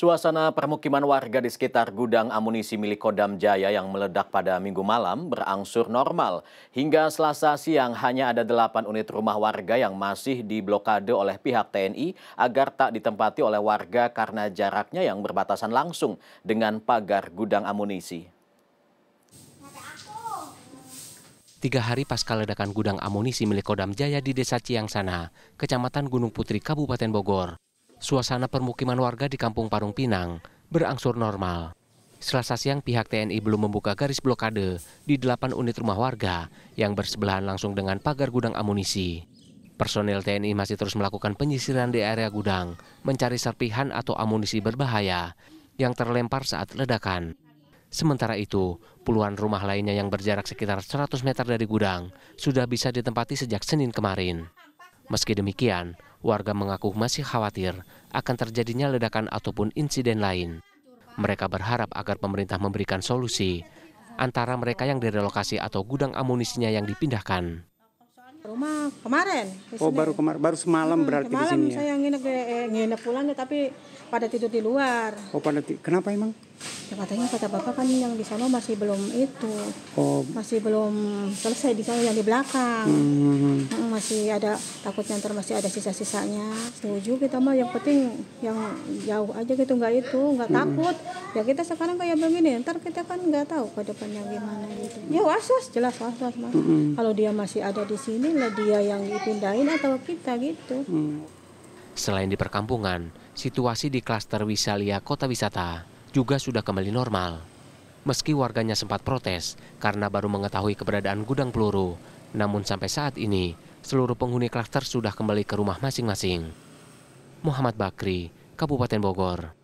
Suasana permukiman warga di sekitar gudang amunisi milik Kodam Jaya yang meledak pada minggu malam berangsur normal. Hingga selasa siang hanya ada delapan unit rumah warga yang masih diblokade oleh pihak TNI agar tak ditempati oleh warga karena jaraknya yang berbatasan langsung dengan pagar gudang amunisi. Tiga hari pasca ledakan gudang amunisi milik Kodam Jaya di Desa Ciangsana, Kecamatan Gunung Putri, Kabupaten Bogor suasana permukiman warga di Kampung Parung Pinang berangsur normal. Selasa siang pihak TNI belum membuka garis blokade di delapan unit rumah warga yang bersebelahan langsung dengan pagar gudang amunisi. Personil TNI masih terus melakukan penyisiran di area gudang, mencari serpihan atau amunisi berbahaya yang terlempar saat ledakan. Sementara itu, puluhan rumah lainnya yang berjarak sekitar 100 meter dari gudang sudah bisa ditempati sejak Senin kemarin. Meski demikian, warga mengaku masih khawatir akan terjadinya ledakan ataupun insiden lain. Mereka berharap agar pemerintah memberikan solusi antara mereka yang direlokasi atau gudang amunisinya yang dipindahkan. Rumah kemarin. Oh baru kemarin, baru semalam hmm, berarti semalam di sini ya? saya nginep, eh, nginep pulangnya tapi pada tidur di luar. Oh pada tidur, kenapa emang? Ya, katanya kata bapak kan yang di sana masih belum itu, oh. masih belum selesai di sana yang di belakang. Hmm. hmm, hmm masih ada takutnya nanti masih ada sisa-sisanya setuju kita mah yang penting yang jauh aja gitu nggak itu nggak hmm. takut ya kita sekarang kayak begini ntar kita kan nggak tahu ke depannya gimana gitu hmm. ya was was jelas was was mas hmm. kalau dia masih ada di sini lah dia yang dipindahin atau kita gitu hmm. selain di perkampungan situasi di klaster Wisalia Kota Wisata juga sudah kembali normal meski warganya sempat protes karena baru mengetahui keberadaan gudang peluru namun sampai saat ini, seluruh penghuni klaster sudah kembali ke rumah masing-masing. Muhammad Bakri, Kabupaten Bogor.